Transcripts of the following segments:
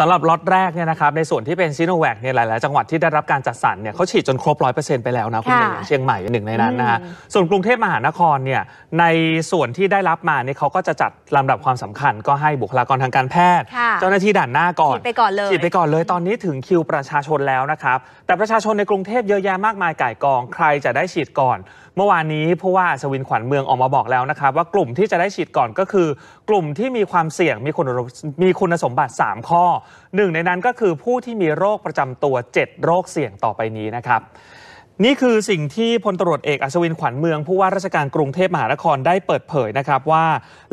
สำหรับล็อตแรกเนี่ยนะครับในส่วนที่เป็นซีโนแวคเนี่ยหลายๆจังหวัดที่ได้รับการจัดสรรเนี่ยเขาฉีดจนครบร้อยเปอร์เซ็นต์ไปแล้วนะคุณเมย์อเชียงใหม่หนึ่งในนั้นนะฮะส่วนกรุงเทพมหานครเนี่ยในส่วนที่ได้รับมาเนี่ยเขาก็จะจัดลำดับความสำคัญก็ให้บุคลากรทางการแพทย์ เจ้าหน้าที่ด่านหน้าก่อน ฉีดไปก่อนเลยฉีดไปก่อนเลยตอนนี้ถึงคิวประชาชนแล้วนะครับแต่ประชาชนในกรุงเทพเยอะแยะมากมาย ก่ายกองใครจะได้ฉีดก่อนเมื่อวานนี้ผู้ว่าสวินขวัญเมืองออกมาบอกแล้วนะครับ ว่ากลุ่มที่จะได้ฉีดก่อนก็คือ กลุ่มที่มีความเสี่ยงมีคุณมีคุณสมบัติ 3 ข้อหนึ่งในนั้นก็คือผู้ที่มีโรคประจำตัว 7 โรคเสี่ยงต่อไปนี้นะครับนี่คือสิ่งที่พลตรวจเอกอัศวินขวัญเมืองผู้ว่าราชการกรุงเทพมหานครได้เปิดเผยนะครับว่า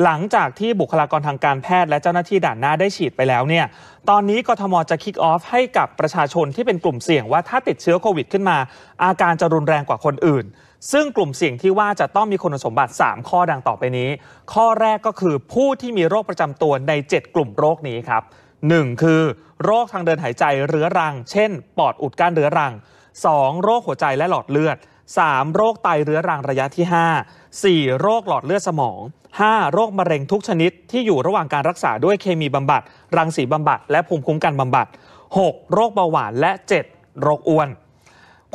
หลังจากที่บุคลากรทางการแพทย์และเจ้าหน้าที่ด่านหน้าได้ฉีดไปแล้วเนี่ย ตอนนี้กทมจะคิกออฟให้กับประชาชนที่เป็นกลุ่มเสี่ยงว่าถ้าติดเชื้อโควิดขึ้นมา อาการจะรุนแรงกว่าคนอื่น ซึ่งกลุ่มเสี่ยงที่ว่าจะต้องมีคุณสมบัติ 3 ข้อดังต่อไปนี้ ข้อแรกก็คือผู้ที่มีโรคประจำตัวใน 7 กลุ่มโรคนี้ครับ 1. คือ โรคทางเดินหายใจเรื้อรังเช่นปอดอุดกั้นเรื้อรัง 2. โรคหัวใจและหลอดเลือด 3. โรคไตเรื้อรังระยะที่ 5 4. โรคหลอดเลือดสมอง 5. โรคมะเร็งทุกชนิดที่อยู่ระหว่างการรักษาด้วยเคมีบำบัดรังสีบำบัด และภูมิคุ้มกันบำบัด 6. โรคเบาหวานและ 7. โรคอ้วน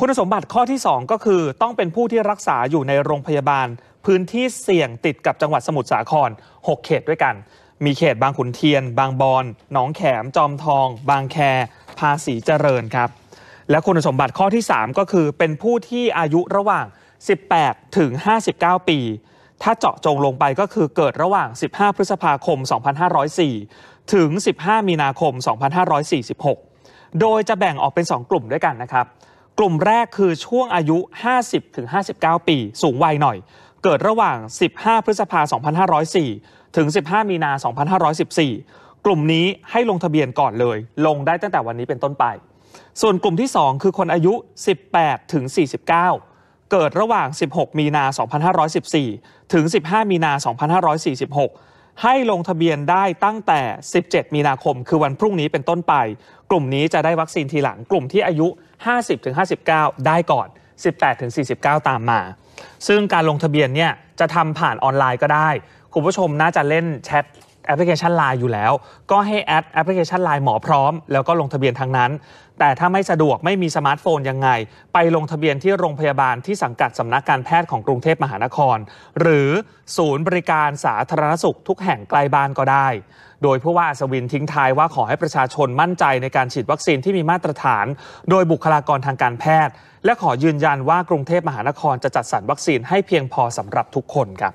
คุณสมบัติข้อที่ 2 ก็คือต้องเป็นผู้ที่รักษาอยู่ในโรงพยาบาล พื้นที่เสี่ยงติดกับจังหวัดสมุทรสาคร 6 เขตด้วยกัน มีเขตบางขุนเทียน บางบอนหนองแขม จอมทอง บางแค ภาษีเจริญครับและคุณสมบัติข้อที่ 3 ก็คือเป็นผู้ที่อายุระหว่าง 18 ถึง 59 ปี ถ้าเจาะจงลงไปก็คือเกิดระหว่าง 15 พฤษภาคม 2504 ถึง 15 มีนาคม 2546 โดยจะแบ่งออกเป็น 2 กลุ่มด้วยกันนะครับ กลุ่มแรกคือช่วงอายุ 50 ถึง 59 ปี สูงวัยหน่อย เกิดระหว่าง 15 พฤษภา 2504 ถึง 15 มีนา 2514 กลุ่มนี้ให้ลงทะเบียนก่อนเลย ลงได้ตั้งแต่วันนี้เป็นต้นไปส่วนกลุ่มที่ 2 คือคนอายุ 18 ถึง 49 เกิดระหว่าง 16 มีนา 2514 ถึง 15 มีนา 2546 ให้ลงทะเบียนได้ตั้งแต่ 17 มีนาคม คือวันพรุ่งนี้เป็นต้นไป กลุ่มนี้จะได้วัคซีนทีหลัง กลุ่มที่อายุ 50 ถึง 59 ได้ก่อน 18 ถึง 49 ตามมา ซึ่งการลงทะเบียนเนี่ย จะทำผ่านออนไลน์ก็ได้ คุณผู้ชมน่าจะเล่นแชทแอปพลิเคชัน l ล n e อยู่แล้ว ก็ให้แอดแอปพลิเคชัน l ล n e หมอพร้อม แล้วก็ลงทะเบียนทางนั้น แต่ถ้าไม่สะดวกไม่มีสมาร์ทโฟนยังไง ไปลงทะเบียนที่โรงพยาบาลที่สังกัดสำนักการแพทย์ของกรุงเทพมหานคร หรือศูนย์บริการสาธารณสุขทุกแห่งใกล้บ้านก็ได้ โดยผู้ว่าอศวินทิ้งท้ายว่าขอให้ประชาชนมั่นใจในการฉีดวัคซีนที่มีมาตรฐาน โดยบุคลากรทางการแพทย์และขอยืนยันว่ากรุงเทพมหานครจะจัดสรรวัคซีนให้เพียงพอสำหรับทุกคนครับ